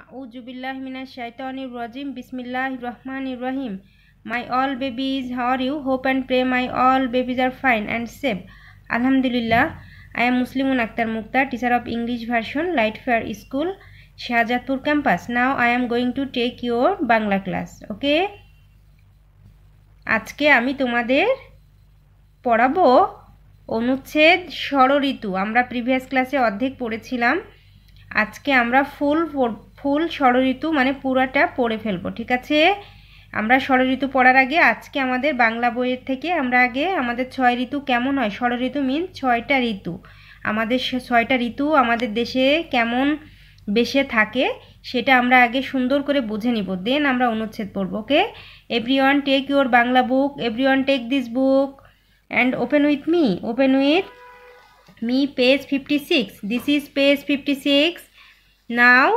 আউজুবিল্লাহ মিনা শাইতানির রাজিম বিসমিল্লাহ রহমান রহিম my all babies how are you hope and pray my all babies are fine and safe আলহামদুলিল্লাহ I am Muslimun Akhtar Mukhtar teacher of English version light fair school Shahzadpur campus now I am going to take your Bangla class okay আজকে আমি তোমাদের পড়াবো অনুচ্ছেদ ঋতু আমরা previous ক্লাসে অর্ধেক পড়েছিলাম আজকে আমরা ফুল ফুল ষড়ঋতু মানে পুরাটা পড়ে ফেলবো ঠিক আছে আমরা ষড়ঋতু পড়ার আগে আজকে আমাদের বাংলা বইয়ের থেকে আমরা আগে আমাদের ছয় ঋতু কেমন হয় ষড়ঋতু মিন ছয়টা ঋতু আমাদের ছয়টা ঋতু আমাদের দেশে কেমন বেশে থাকে সেটা আমরা আগে সুন্দর করে বুঝে নিব দেন আমরা অনুচ্ছেদ পড়ব okay everyone take your Bangla book everyone take this book and open with me open with me page fifty six this is page fifty six now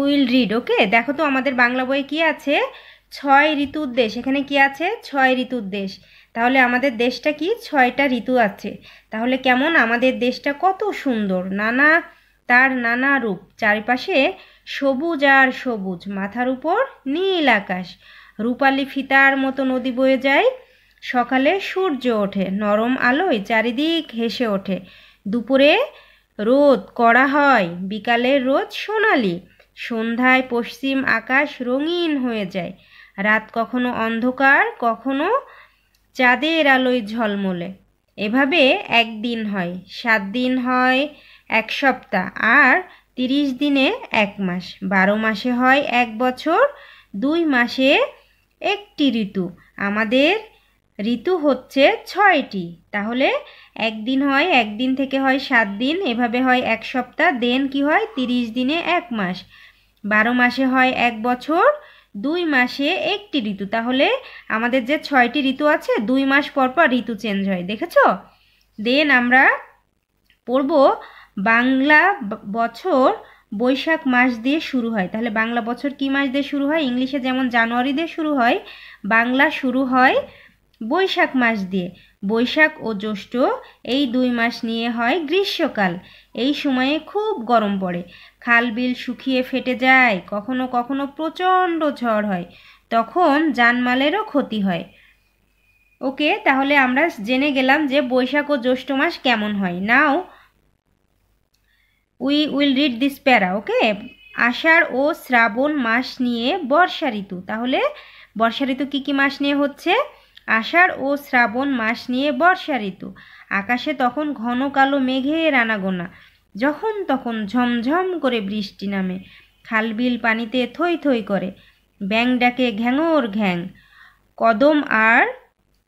will read okay দেখো তো আমাদের বাংলা বই কী আছে ছয় ঋতুর দেশ এখানে কি আছে ছয় ঋতুর দেশ তাহলে আমাদের দেশটা কি ছয়টা ঋতু আছে তাহলে কেমন আমাদের দেশটা কত সুন্দর নানা তার নানা রূপ চারিপাশে সবুজ আর সবুজ মাথার উপর নীল আকাশ রূপালি ফিতার মতো নদী বয়ে যায় সকালে সূর্য ওঠে নরম আলোয় চারিদিক হেসে ওঠে দুপুরে রোদ করা হয় বিকালের রোদ সোনালি সন্ধ্যায় পশ্চিম আকাশ রঙিন হয়ে যায় রাত কখনো অন্ধকার কখনো চাঁদের আলোয় ঝলমলে এভাবে একদিন হয় সাত দিন হয় এক সপ্তাহ আর তিরিশ দিনে এক মাস বারো মাসে হয় এক বছর দুই মাসে একটি ঋতু আমাদের ঋতু হচ্ছে ছয়টি তাহলে একদিন হয় একদিন থেকে হয় সাত দিন এভাবে হয় এক সপ্তাহ দেন কি হয় তিরিশ দিনে এক মাস বারো মাসে হয় এক বছর দুই মাসে একটি ঋতু তাহলে আমাদের যে ছয়টি ঋতু আছে দুই মাস পর পর ঋতু চেঞ্জ হয় দেখেছ দেন আমরা পড়ব বাংলা বছর বৈশাখ মাস দিয়ে শুরু হয় তাহলে বাংলা বছর কি মাস দিয়ে শুরু হয় ইংলিশে যেমন জানুয়ারি দিয়ে শুরু হয় বাংলা শুরু হয় বৈশাখ মাস দিয়ে বৈশাখ ও জ্যৈষ্ঠ এই দুই মাস নিয়ে হয় গ্রীষ্মকাল এই সময়ে খুব গরম পড়ে খাল বিল শুকিয়ে ফেটে যায় কখনো কখনো প্রচণ্ড ঝড় হয় তখন জানমালেরও ক্ষতি হয় ওকে তাহলে আমরা জেনে গেলাম যে বৈশাখ ও জ্যৈষ্ঠ মাস কেমন হয় now we will read this para okay আষাঢ় ও শ্রাবণ মাস নিয়ে বর্ষা ঋতু তাহলে বর্ষা ঋতু কী কী মাস নিয়ে হচ্ছে আষাঢ় ও শ্রাবণ মাস নিয়ে বর্ষা ঋতু আকাশে তখন ঘন কালো মেঘে রানাগোনা যখন তখন ঝমঝম করে বৃষ্টি নামে খালবিল পানিতে থই থই করে ব্যাং ডাকে ঘ্যাঙর ঘ্যাং কদম আর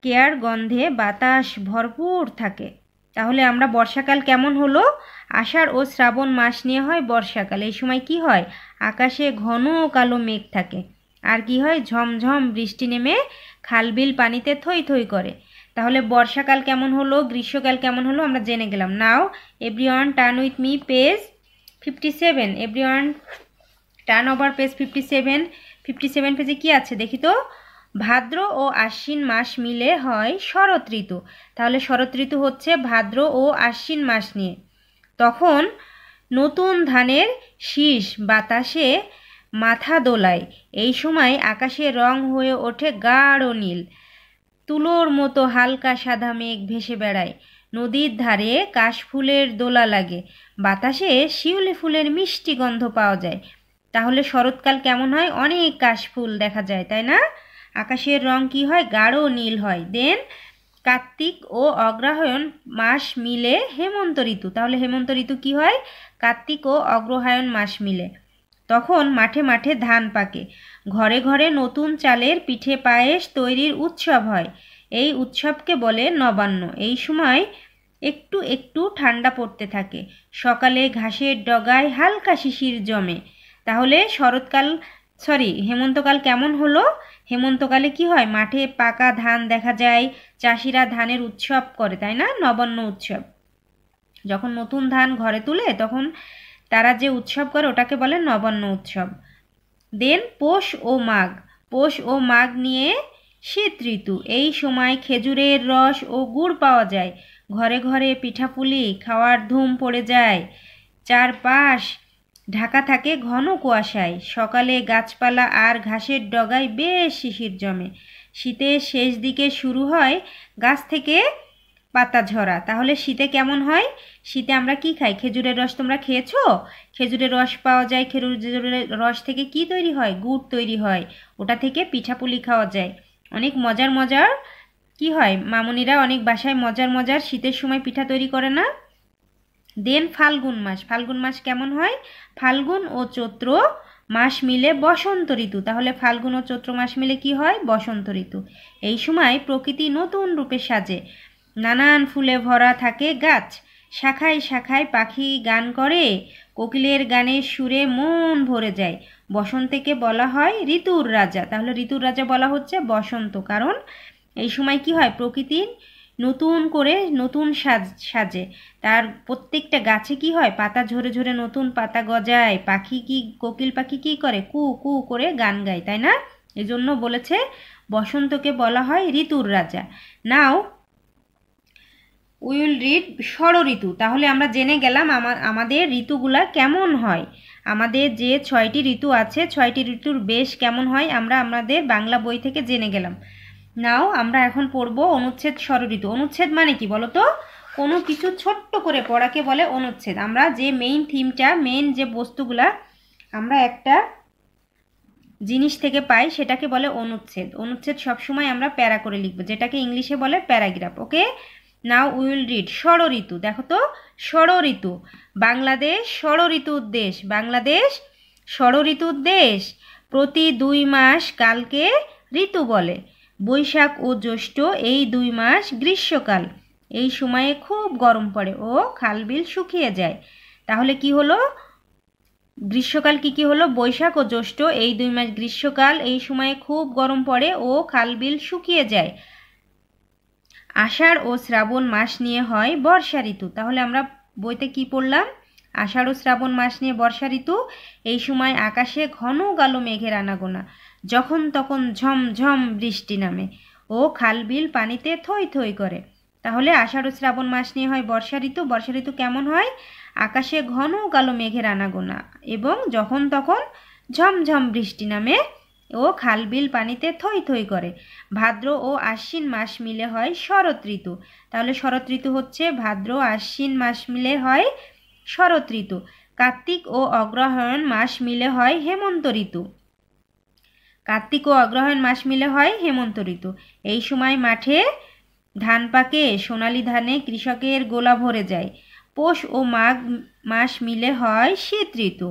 কেয়ার গন্ধে বাতাস ভরপুর থাকে তাহলে আমরা বর্ষাকাল কেমন হলো আষাঢ় ও শ্রাবণ মাস নিয়ে হয় বর্ষাকাল এই সময় কি হয় আকাশে ঘন কালো মেঘ থাকে আর কি হয় ঝমঝম বৃষ্টি নেমে খালবিল পানিতে থই থই করে তাহলে বর্ষাকাল কেমন হলো গ্রীষ্মকাল কেমন হলো আমরা জেনে গেলাম now everyone turn with me page fifty seven everyone turn over page fifty seven fifty seven পেজে কী আছে দেখি তো ভাদ্র ও আশ্বিন মাস মিলে হয় শরৎ ঋতু তাহলে শরৎ ঋতু হচ্ছে ভাদ্র ও আশ্বিন মাস নিয়ে তখন নতুন ধানের শীষ বাতাসে মাথা দোলায় এই সময় আকাশের রং হয়ে ওঠে গাঢ় নীল তুলোর মতো হালকা সাদা মেঘ ভেসে বেড়ায় নদীর ধারে কাশফুলের দোলা লাগে বাতাসে শিউলি ফুলের মিষ্টি গন্ধ পাওয়া যায় তাহলে শরৎকাল কেমন হয় অনেক কাশফুল দেখা যায় তাই না আকাশের রং কি হয় গাঢ় নীল হয় দেন কার্তিক ও অগ্রহায়ণ মাস মিলে হেমন্ত ঋতু তাহলে হেমন্ত ঋতু কি হয় কার্তিক ও অগ্রহায়ণ মাস মিলে তখন মাঠে মাঠে ধান পাকে ঘরে ঘরে নতুন চালের পিঠে পায়েস তৈরির উৎসব হয় এই উৎসবকে বলে নবান্ন এই সময় একটু একটু ঠান্ডা পড়তে থাকে সকালে ঘাসের ডগায় হালকা শিশির জমে তাহলে শরৎকাল সরি হেমন্তকাল কেমন হলো হেমন্তকালে কি হয় মাঠে পাকা ধান দেখা যায় চাষিরা ধানের উৎসব করে তাই না নবান্ন উৎসব যখন নতুন ধান ঘরে তুলে তখন তারা যে উৎসব করে ওটাকে বলে নবান্ন উৎসব দেন পোষ ও মাঘ পোষ ও মাঘ নিয়ে শীত ঋতু এই সময় খেজুরের রস ও গুড় পাওয়া যায় ঘরে ঘরে পিঠাপুলি খাওয়ার ধুম পড়ে যায় চারপাশ ঢাকা থাকে ঘন কুয়াশায় সকালে গাছপালা আর ঘাসের ডগায় বেশ শিশির জমে শীতের শেষ দিকে শুরু হয় গাছ থেকে পাতা ঝরা তাহলে শীতে কেমন হয় শীতে আমরা কি খাই খেজুরের রস তোমরা খেয়েছো খেজুরের রস পাওয়া যায় খেজুরের রস থেকে কি তৈরি হয় গুড় তৈরি হয় ওটা থেকে পিঠাপুলি খাওয়া যায় অনেক মজার মজার কি হয় মামনিরা অনেক বাসায় মজার মজার শীতের সময় পিঠা তৈরি করে না দেন ফাল্গুন মাস ফাল্গুন মাস কেমন হয় ফাল্গুন ও চৈত্র মাস মিলে বসন্ত ঋতু তাহলে ফাল্গুন ও চৈত্র মাস মিলে কি হয় বসন্ত ঋতু এই সময় প্রকৃতি নতুন রূপে সাজে নানান ফুলে ভরা থাকে গাছ শাখায় শাখায় পাখি গান করে কোকিলের গানের সুরে মন ভরে যায় বসন্তকে বলা হয় ঋতুর রাজা তাহলে ঋতুর রাজা বলা হচ্ছে বসন্ত কারণ এই সময় কি হয় প্রকৃতির নতুন করে নতুন সাজ সাজে তার প্রত্যেকটা গাছে কি হয় পাতা ঝরে ঝরে নতুন পাতা গজায় পাখি কি কোকিল পাখি কি করে কু কু করে গান গায় তাই না এজন্য বলেছে বসন্তকে বলা হয় ঋতুর রাজা নাও উইল রিড ঋতু তাহলে আমরা জেনে গেলাম আমাদের ঋতুগুলা কেমন হয় আমাদের যে ছয়টি ঋতু আছে ছয়টি ঋতুর বেশ কেমন হয় আমরা আমাদের বাংলা বই থেকে জেনে গেলাম নাও আমরা এখন পড়ব অনুচ্ছেদ ঋতু অনুচ্ছেদ মানে কি তো কোনো কিছু ছোট্ট করে পড়াকে বলে অনুচ্ছেদ আমরা যে মেইন থিমটা মেইন যে বস্তুগুলা আমরা একটা জিনিস থেকে পাই সেটাকে বলে অনুচ্ছেদ অনুচ্ছেদ সবসময় আমরা প্যারা করে লিখবো যেটাকে ইংলিশে বলে paragraph okay now will read ষড় ঋতু দেখো তো ষড় ঋতু বাংলাদেশ ষড় ঋতুর দেশ বাংলাদেশ ষড় ঋতুর দেশ প্রতি দুই মাস কালকে ঋতু বলে বৈশাখ ও জ্যৈষ্ঠ এই দুই মাস গ্রীষ্মকাল এই সময়ে খুব গরম পড়ে ও খালবিল শুকিয়ে যায় তাহলে কি হলো গ্রীষ্মকাল কি কি হলো বৈশাখ ও জ্যৈষ্ঠ এই দুই মাস গ্রীষ্মকাল এই সময়ে খুব গরম পড়ে ও খালবিল শুকিয়ে যায় আষাঢ় ও শ্রাবণ মাস নিয়ে হয় বর্ষা ঋতু তাহলে আমরা বইতে কি পড়লাম আষাঢ় ও শ্রাবণ মাস নিয়ে বর্ষা ঋতু এই সময় আকাশে ঘন গালো মেঘের আনাগোনা যখন তখন ঝমঝম বৃষ্টি নামে ও খালবিল পানিতে থই থই করে তাহলে আষাঢ় ও শ্রাবণ মাস নিয়ে হয় বর্ষা ঋতু বর্ষা ঋতু কেমন হয় আকাশে ঘন গালো মেঘের আনাগোনা এবং যখন তখন ঝমঝম বৃষ্টি নামে ও খালবিল পানিতে থই থই করে ভাদ্র ও আশ্বিন মাস মিলে হয় শরৎ ঋতু তাহলে শরৎ ঋতু হচ্ছে ভাদ্র আশ্বিন মাস মিলে হয় শরৎ ঋতু কার্তিক ও অগ্রহায়ণ মাস মিলে হয় হেমন্ত ঋতু কার্তিক ও অগ্রহায়ণ মাস মিলে হয় হেমন্ত ঋতু এই সময় মাঠে ধান পাকে সোনালি ধানে কৃষকের গোলা ভরে যায় পৌষ ও মাঘ মাস মিলে হয় শীত ঋতু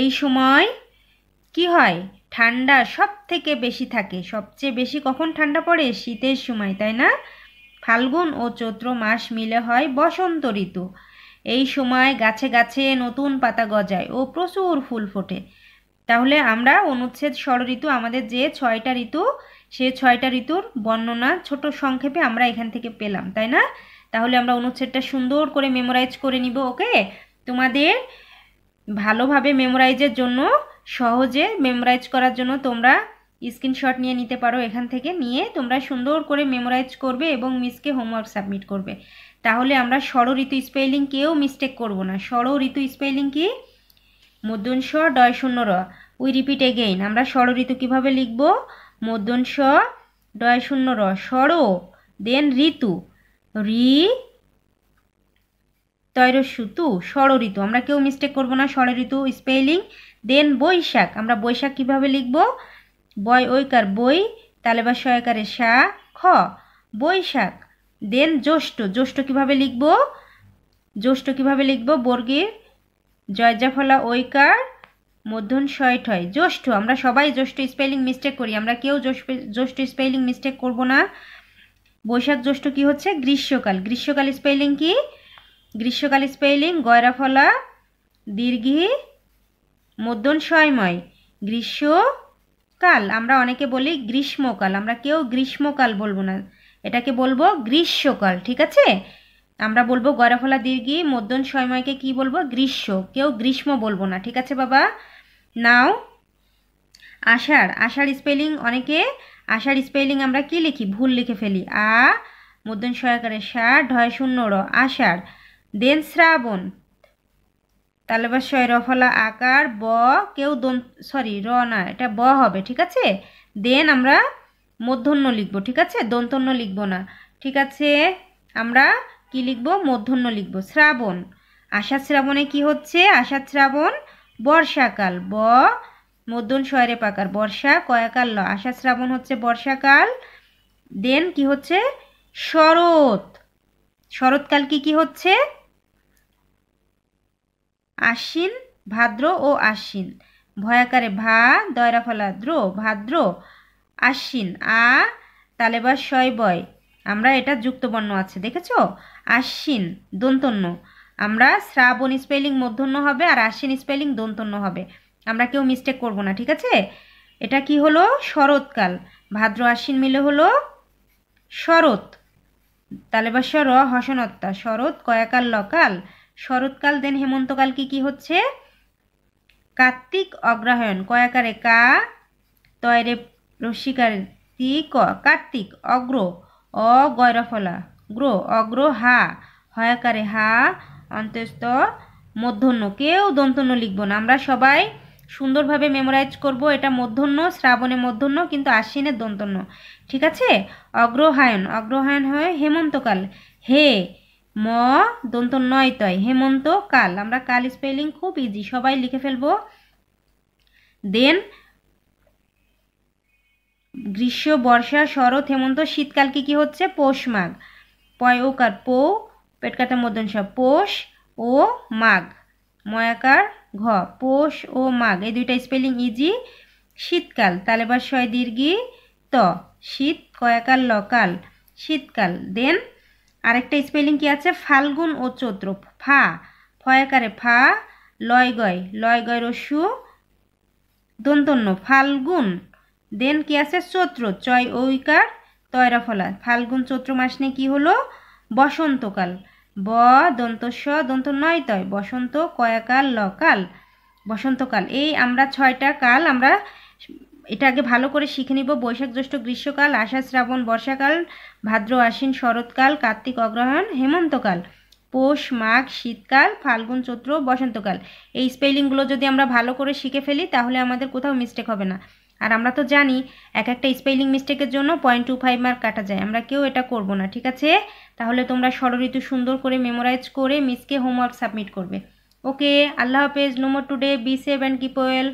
এই সময় কি হয় ঠান্ডা সব থেকে বেশি থাকে সবচেয়ে বেশি কখন ঠান্ডা পড়ে শীতের সময় তাই না ফাল্গুন ও চৈত্র মাস মিলে হয় বসন্ত ঋতু এই সময় গাছে গাছে নতুন পাতা গজায় ও প্রচুর ফুল ফোটে তাহলে আমরা অনুচ্ছেদ ঋতু আমাদের যে ছয়টা ঋতু সে ছয়টা ঋতুর বর্ণনা ছোট সংক্ষেপে আমরা এখান থেকে পেলাম তাই না তাহলে আমরা অনুচ্ছেদটা সুন্দর করে মেমোরাইজ করে নিব ওকে তোমাদের ভালোভাবে মেমোরাইজের জন্য সহজে মেমোরাইজ করার জন্য তোমরা স্ক্রিনশট নিয়ে নিতে পারো এখান থেকে নিয়ে তোমরা সুন্দর করে মেমোরাইজ করবে এবং মিসকে হোমওয়ার্ক সাবমিট করবে তাহলে আমরা ঋতু স্পেলিং কেউ মিস্টেক করব না ঋতু স্পেলিং কি মধ্যন স ডয় শূন্য র উই রিপিট এগেইন আমরা ঋতু কীভাবে লিখব মধ্যন স ডয় শূন্য র ষড় দেন ঋতু রি তৈরসুতু ঋতু আমরা কেউ মিস্টেক করবো না ষড় ঋতু স্পেলিং দেন বৈশাখ আমরা বৈশাখ কিভাবে লিখব বয় ঐকার বই তালে বা সয়কারে সা খ বৈশাখ দেন জ্যৈষ্ঠ জ্যৈষ্ঠ কিভাবে লিখব জ্যৈষ্ঠ কিভাবে লিখব বর্গীর জয়জাফলা ঐকার মধ্যন ছয় ঠয় জ্যৈষ্ঠ আমরা সবাই জ্যৈষ্ঠ স্পেলিং মিস্টেক করি আমরা কেউ জ্যৈষ্ঠ স্পেলিং মিস্টেক করব না বৈশাখ জ্যৈষ্ঠ কি হচ্ছে গ্রীষ্মকাল গ্রীষ্মকাল স্পেলিং কি গ্রীষ্মকাল স্পেলিং গয়রাফলা দীর্ঘি মধ্যন স্বয়ময় গ্রীষ্মকাল আমরা অনেকে বলি গ্রীষ্মকাল আমরা কেউ গ্রীষ্মকাল বলবো না এটাকে বলবো গ্রীষ্মকাল ঠিক আছে আমরা বলবো গয়রাফলা দীর্ঘি মধ্যন স্বয়ময়কে কি বলবো গ্রীষ্ম কেউ গ্রীষ্ম বলবো না ঠিক আছে বাবা নাও আষাঢ় আষাঢ় স্পেলিং অনেকে আষাঢ় স্পেলিং আমরা কি লিখি ভুল লিখে ফেলি আ মদ্যন সহাকারে ষাট ঢয় শূন্য র আষাঢ় দেন শ্রাবণ তাহলে বা সয় রফলা আকার ব কেউ দন সরি র না এটা ব হবে ঠিক আছে দেন আমরা মধ্যন্য লিখব ঠিক আছে দন্তন্য লিখব না ঠিক আছে আমরা কি লিখব মধ্যন্য লিখব শ্রাবণ আষাঢ় শ্রাবণে কি হচ্ছে আষাঢ় শ্রাবণ বর্ষাকাল ব মধ্যন শয়রে পাকার বর্ষা কয়াকাল ল আষাঢ় শ্রাবণ হচ্ছে বর্ষাকাল দেন কি হচ্ছে শরৎ শরৎকাল কি কি হচ্ছে আশ্বিন ভাদ্র ও আশ্বিন ভয়াকারে ভা দয়রা ফলা দ্রো ভাদ্র আশ্বিন আ তালে বা শয় বয় আমরা এটা যুক্তবর্ণ আছে দেখেছ আশ্বিন দন্তন্য আমরা শ্রাবণ স্পেলিং মধ্যন্য হবে আর আশ্বিন স্পেলিং দন্তন্য হবে আমরা কেউ মিস্টেক করব না ঠিক আছে এটা কি হলো শরৎকাল ভাদ্র আশ্বিন মিলে হলো শরৎ তালেবাস্য র হসনত্তা শরৎ কয়াকাল লকাল শরৎকাল দেন হেমন্তকাল কি কি হচ্ছে কার্তিক অগ্রহায়ণ কয়াকারে কা তয়রে রশ্মিকারে তি ক কার্তিক অগ্র অগৈরফলা গ্র অগ্র হা হয়াকারে হা অন্তস্ত মধ্যন্য কেউ দন্তন্য লিখব না আমরা সবাই সুন্দরভাবে মেমোরাইজ করব এটা মধ্যন্য শ্রাবণে মধ্যন্য কিন্তু আশ্বিনের দন্তন্য ঠিক আছে অগ্রহায়ণ অগ্রহায়ণ হয় হেমন্তকাল হে ম দন্ত নয় তয় হেমন্ত কাল আমরা কাল স্পেলিং খুব ইজি সবাই লিখে ফেলবো দেন গ্রীষ্ম বর্ষা শরৎ হেমন্ত শীতকাল কি হচ্ছে পৌষ মাঘ পয় ওকার পো পেট কাটা মদন সব পোষ ও মাঘ ময়াকার ঘ পোষ ও মাঘ এই দুইটা স্পেলিং ইজি শীতকাল তালেবার ছয় দীর্ঘি ত শীত কয়াকাল লকাল শীতকাল দেন আরেকটা স্পেলিং কি আছে ফাল্গুন ও চৈত্র ফা ফয়াকারে ফা লয় গয় লয় গয় রসু দন্তন্য ফাল্গুন দেন কি আছে চৈত্র চয় ঐকার তয়রা ফলা ফাল্গুন চৈত্র মাস নিয়ে কী হলো বসন্তকাল ব দন্ত স দন্ত নয় তয় বসন্ত কয়াকাল লকাল বসন্তকাল এই আমরা ছয়টা কাল আমরা এটা আগে ভালো করে শিখে নিব বৈশাখ জ্যৈষ্ঠ গ্রীষ্মকাল আষাঢ় শ্রাবণ বর্ষাকাল ভাদ্র আশ্বিন শরৎকাল কার্তিক অগ্রহায়ণ হেমন্তকাল পৌষ মাঘ শীতকাল ফাল্গুন চৈত্র বসন্তকাল এই স্পেলিংগুলো যদি আমরা ভালো করে শিখে ফেলি তাহলে আমাদের কোথাও মিস্টেক হবে না আর আমরা তো জানি এক একটা স্পেলিং মিস্টেকের জন্য পয়েন্ট টু ফাইভ মার্ক কাটা যায় আমরা কেউ এটা করব না ঠিক আছে তাহলে তোমরা ষড়ঋতু সুন্দর করে মেমোরাইজ করে মিসকে হোমওয়ার্ক সাবমিট করবে ওকে আল্লাহ হাফেজ নোমো টুডে বি সেভ অ্যান্ড কিপোয়েল